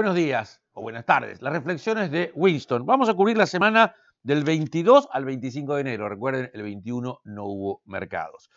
Buenos días o buenas tardes. Las reflexiones de Winston. Vamos a cubrir la semana del 22 al 25 de enero. Recuerden, el 21 no hubo mercados.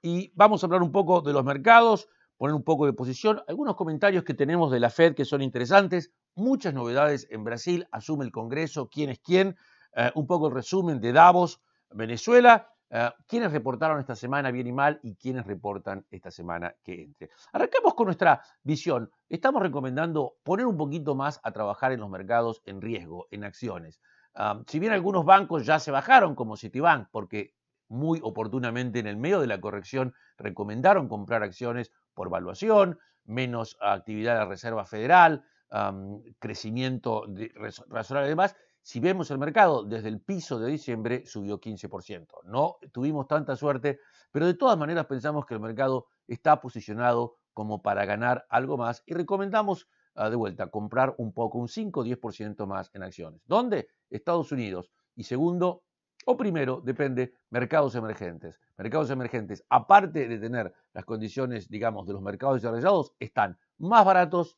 y vamos a hablar un poco de los mercados, poner un poco de posición, algunos comentarios que tenemos de la Fed que son interesantes, muchas novedades en Brasil, asume el Congreso, quién es quién, eh, un poco el resumen de Davos, Venezuela, eh, quiénes reportaron esta semana bien y mal y quiénes reportan esta semana que entre. Arrancamos con nuestra visión Estamos recomendando poner un poquito más a trabajar en los mercados en riesgo, en acciones. Ah, si bien algunos bancos ya se bajaron, como Citibank, porque muy oportunamente en el medio de la corrección recomendaron comprar acciones por valuación, menos actividad de la Reserva Federal, crecimiento de, razonable y demás. Si vemos el mercado, desde el piso de diciembre subió 15%. No tuvimos tanta suerte, pero de todas maneras pensamos que el mercado está posicionado como para ganar algo más y recomendamos ah, de vuelta comprar un poco, un 5 o 10% más en acciones. ¿Dónde? Estados Unidos. Y segundo, o primero, depende, mercados emergentes. Mercados emergentes, aparte de tener las condiciones, digamos, de los mercados desarrollados, están más baratos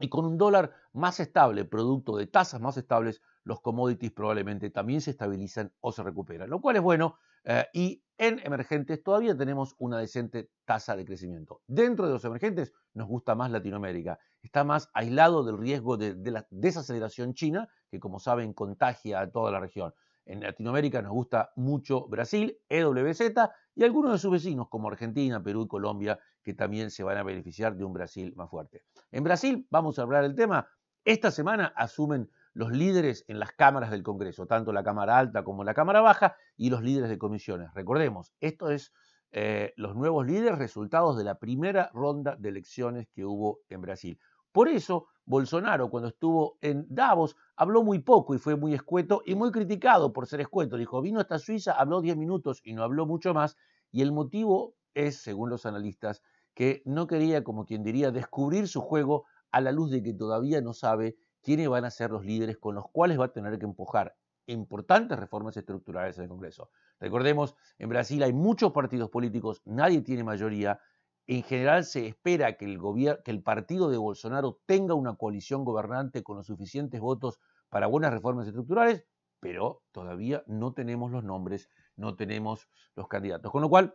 y con un dólar más estable, producto de tasas más estables, los commodities probablemente también se estabilizan o se recuperan, lo cual es bueno eh, y en emergentes todavía tenemos una decente tasa de crecimiento. Dentro de los emergentes nos gusta más Latinoamérica. Está más aislado del riesgo de, la desaceleración china, que como saben contagia a toda la región. En Latinoamérica nos gusta mucho Brasil, EWZ y algunos de sus vecinos como Argentina, Perú y Colombia, que también se van a beneficiar de un Brasil más fuerte. En Brasil, vamos a hablar del tema, esta semana asumen los líderes en las cámaras del Congreso, tanto la Cámara Alta como la Cámara Baja, y los líderes de comisiones. Recordemos, esto es eh, los nuevos líderes resultados de la primera ronda de elecciones que hubo en Brasil. Por eso, Bolsonaro, cuando estuvo en Davos, habló muy poco y fue muy escueto y muy criticado por ser escueto. Dijo, vino hasta Suiza, habló 10 minutos y no habló mucho más. Y el motivo es, según los analistas, que no quería, como quien diría, descubrir su juego a la luz de que todavía no sabe quiénes van a ser los líderes con los cuales va a tener que empujar importantes reformas estructurales en el Congreso. Recordemos, en Brasil hay muchos partidos políticos, nadie tiene mayoría. En general se espera que el, partido de Bolsonaro tenga una coalición gobernante con los suficientes votos para buenas reformas estructurales, pero todavía no tenemos los nombres, no tenemos los candidatos. Con lo cual,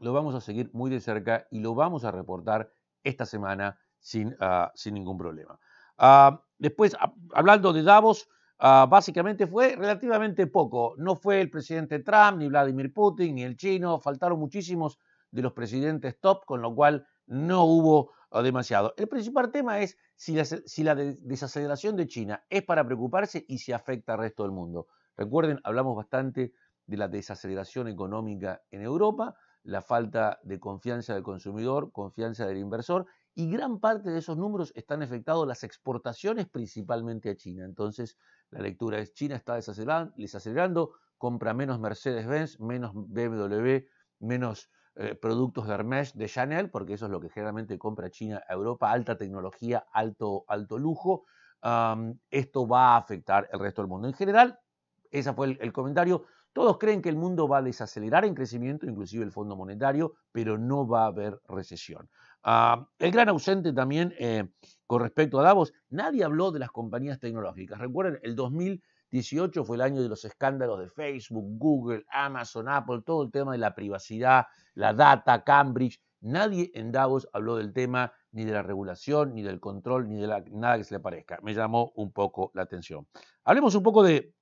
lo vamos a seguir muy de cerca y lo vamos a reportar esta semana sin ah, ningún problema. Ah, después, ah, hablando de Davos, ah, básicamente fue relativamente poco. No fue el presidente Trump, ni Vladimir Putin, ni el chino. Faltaron muchísimos de los presidentes top, con lo cual no hubo demasiado. El principal tema es si la, si la desaceleración de China es para preocuparse y si afecta al resto del mundo. Recuerden, hablamos bastante de la desaceleración económica en Europa, la falta de confianza del consumidor, confianza del inversor, y gran parte de esos números están afectados las exportaciones principalmente a China. Entonces, la lectura es China está desacelerando, compra menos Mercedes-Benz, menos BMW, menos eh, productos de Hermès, de Chanel, porque eso es lo que generalmente compra China a Europa, alta tecnología, alto, alto lujo. esto va a afectar el resto del mundo. En general, ese fue el, el comentario. Todos creen que el mundo va a desacelerar en crecimiento, inclusive el Fondo Monetario, pero no va a haber recesión. Ah, el gran ausente también eh, con respecto a Davos, nadie habló de las compañías tecnológicas. Recuerden, el 2018 fue el año de los escándalos de Facebook, Google, Amazon, Apple, todo el tema de la privacidad, la data, Cambridge. Nadie en Davos habló del tema ni de la regulación, ni del control, ni de nada que se le parezca. Me llamó un poco la atención. Hablemos un poco de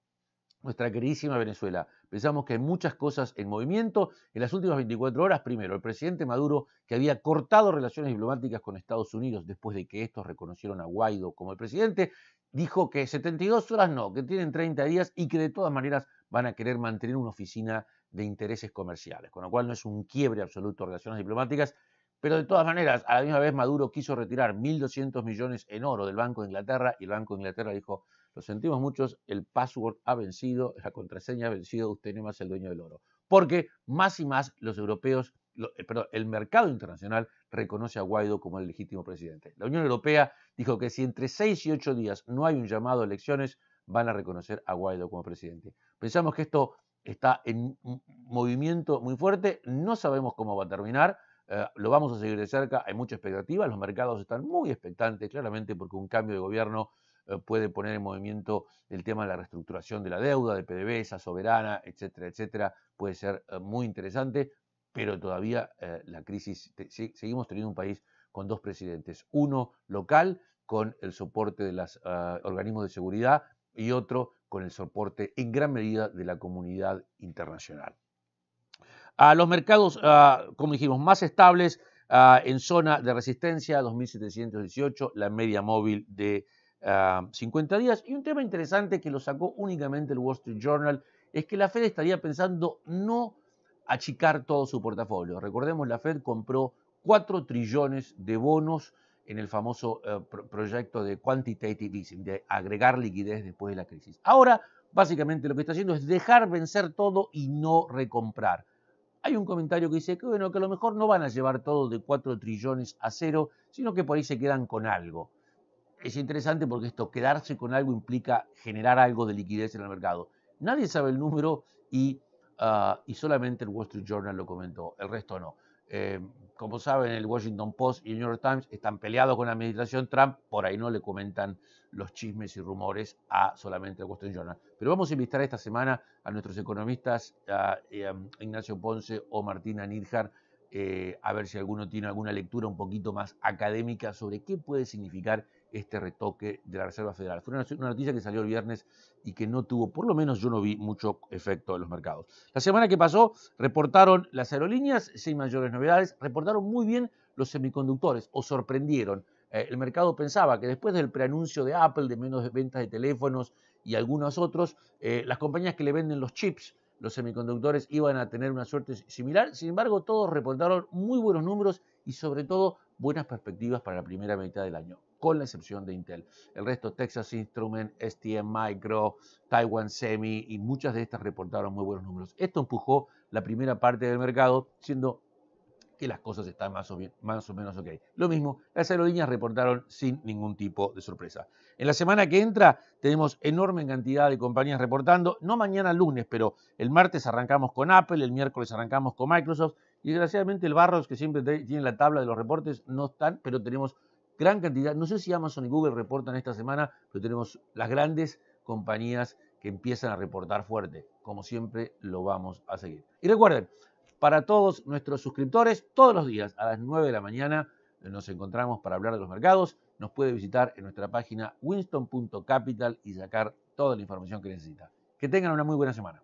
nuestra queridísima Venezuela. Pensamos que hay muchas cosas en movimiento. En las últimas 24 horas, primero, el presidente Maduro, que había cortado relaciones diplomáticas con Estados Unidos después de que estos reconocieron a Guaidó como el presidente, dijo que 72 horas no, que tienen 30 días y que de todas maneras van a querer mantener una oficina de intereses comerciales, con lo cual no es un quiebre absoluto de relaciones diplomáticas, pero de todas maneras, a la misma vez Maduro quiso retirar 1.200 millones en oro del Banco de Inglaterra y el Banco de Inglaterra dijo, lo sentimos muchos, el password ha vencido, la contraseña ha vencido, usted no es más el dueño del oro. Porque más y más los europeos, eh, perdón, el mercado internacional reconoce a Guaidó como el legítimo presidente. La Unión Europea dijo que si entre seis y ocho días no hay un llamado a elecciones, van a reconocer a Guaidó como presidente. Pensamos que esto está en movimiento muy fuerte, no sabemos cómo va a terminar, eh, lo vamos a seguir de cerca, hay mucha expectativa, los mercados están muy expectantes, claramente porque un cambio de gobierno eh, puede poner en movimiento el tema de la reestructuración de la deuda, de PDVSA, soberana, etcétera, etcétera. Puede ser eh, muy interesante, pero todavía eh, la crisis, seguimos teniendo un país con dos presidentes, uno local con el soporte de los organismos de seguridad y otro con el soporte en gran medida de la comunidad internacional. A los mercados, como dijimos, más estables en zona de resistencia, 2.718, la media móvil de 50 ah, días. Y un tema interesante que lo sacó únicamente el Wall Street Journal es que la Fed estaría pensando no achicar todo su portafolio. Recordemos, la Fed compró 4 trillones de bonos en el famoso eh, proyecto de quantitative easing, de agregar liquidez después de la crisis. Ahora, básicamente lo que está haciendo es dejar vencer todo y no recomprar. Hay un comentario que dice que bueno, que a lo mejor no van a llevar todo de 4 trillones a cero, sino que por ahí se quedan con algo es interesante porque esto, quedarse con algo implica generar algo de liquidez en el mercado. Nadie sabe el número y, ah, y solamente el Wall Street Journal lo comentó, el resto no. Eh, como saben, el Washington Post y el New York Times están peleados con la administración Trump, por ahí no le comentan los chismes y rumores a solamente el Wall Street Journal. Pero vamos a invitar esta semana a nuestros economistas, a, eh, Ignacio Ponce o Martina Nirjar, eh, a ver si alguno tiene alguna lectura un poquito más académica sobre qué puede significar este retoque de la Reserva Federal. Fue una noticia que salió el viernes y que no tuvo, por lo menos yo no vi mucho efecto en los mercados. La semana que pasó reportaron las aerolíneas sin mayores novedades, reportaron muy bien los semiconductores o sorprendieron. Eh, el mercado pensaba que después del preanuncio de Apple, de menos ventas de teléfonos y algunos otros, eh, las compañías que le venden los chips, los semiconductores, iban a tener una suerte similar. Sin embargo, todos reportaron muy buenos números y sobre todo buenas perspectivas para la primera mitad del año con la excepción de Intel. El resto, Texas Instrument, STM Micro, Taiwan Semi y muchas de estas reportaron muy buenos números. Esto empujó la primera parte del mercado, siendo que las cosas están más o, más o menos ok. Lo mismo, las aerolíneas reportaron sin ningún tipo de sorpresa. En la semana que entra tenemos enorme cantidad de compañías reportando, no mañana lunes, pero el martes arrancamos con Apple, el miércoles arrancamos con Microsoft y desgraciadamente el Barros, que siempre tiene la tabla de los reportes, no están, pero tenemos gran cantidad, no sé si Amazon y Google reportan esta semana, pero tenemos las grandes compañías que empiezan a reportar fuerte. Como siempre, lo vamos a seguir. Y recuerden, para todos nuestros suscriptores, todos los días a las 9 de la mañana nos encontramos para hablar de los mercados. Nos puede visitar en nuestra página winston.capital y sacar toda la información que necesita. Que tengan una muy buena semana.